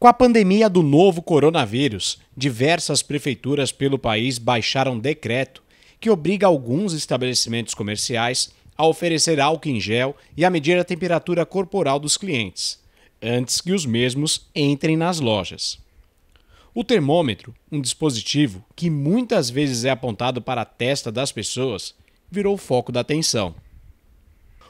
Com a pandemia do novo coronavírus, diversas prefeituras pelo país baixaram decreto que obriga alguns estabelecimentos comerciais a oferecer álcool em gel e a medir a temperatura corporal dos clientes, antes que os mesmos entrem nas lojas. O termômetro, um dispositivo que muitas vezes é apontado para a testa das pessoas, virou foco da atenção.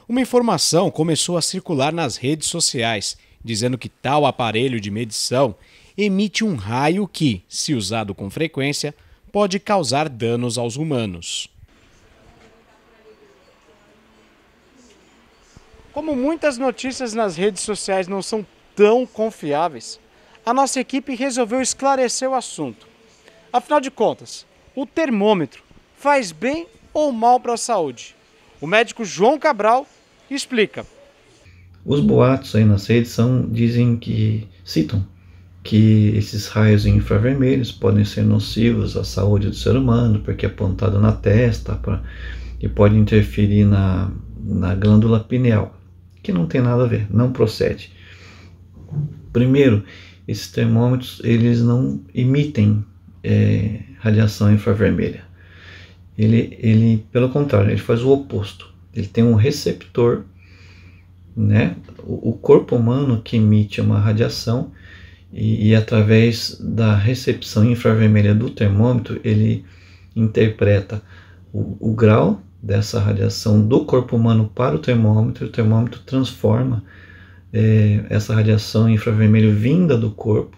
Uma informação começou a circular nas redes sociais dizendo que tal aparelho de medição emite um raio que, se usado com frequência, pode causar danos aos humanos. Como muitas notícias nas redes sociais não são tão confiáveis, a nossa equipe resolveu esclarecer o assunto. Afinal de contas, o termômetro faz bem ou mal para a saúde? O médico João Cabral explica. Os boatos aí nas redes são, dizem que, citam, que esses raios infravermelhos podem ser nocivos à saúde do ser humano, porque é apontado na testa pra, e pode interferir na, na glândula pineal, que não tem nada a ver, não procede. Primeiro, esses termômetros eles não emitem é, radiação infravermelha. Ele, ele, pelo contrário, ele faz o oposto. Ele tem um receptor né? O corpo humano que emite uma radiação e, e através da recepção infravermelha do termômetro ele interpreta o, o, grau dessa radiação do corpo humano para o termômetro. O termômetro transforma é, essa radiação infravermelha vinda do corpo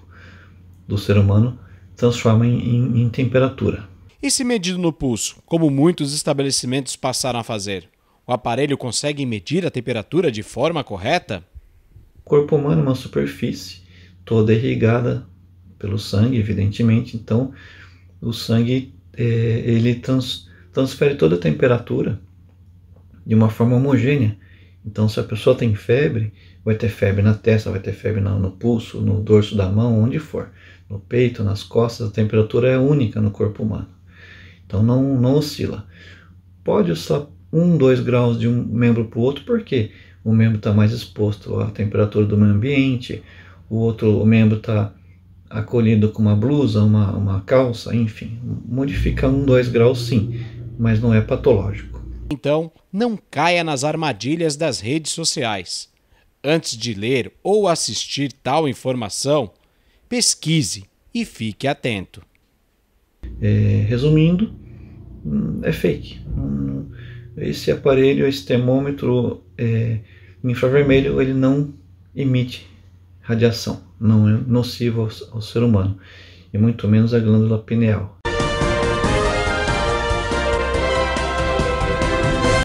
do ser humano transforma em, em, em temperatura. E se medido no pulso, como muitos estabelecimentos passaram a fazer? O aparelho consegue medir a temperatura de forma correta? O corpo humano é uma superfície toda irrigada pelo sangue, evidentemente. Então, o sangue é, ele trans, transfere toda a temperatura de uma forma homogênea. Então, se a pessoa tem febre, vai ter febre na testa, vai ter febre no, no pulso, no dorso da mão, onde for, no peito, nas costas, a temperatura é única no corpo humano. Então, não, não oscila. Pode oscilar um dois graus de um membro para o outro, porque um membro está mais exposto à temperatura do meio ambiente, o outro membro está acolhido com uma blusa, uma, uma calça, enfim, modifica um dois graus sim, mas não é patológico. Então, não caia nas armadilhas das redes sociais. Antes de ler ou assistir tal informação, pesquise e fique atento. É, resumindo, hum, é fake. Não, esse aparelho, esse termômetro é, infravermelho, ele não emite radiação, não é nocivo ao, ao ser humano, e muito menos à glândula pineal.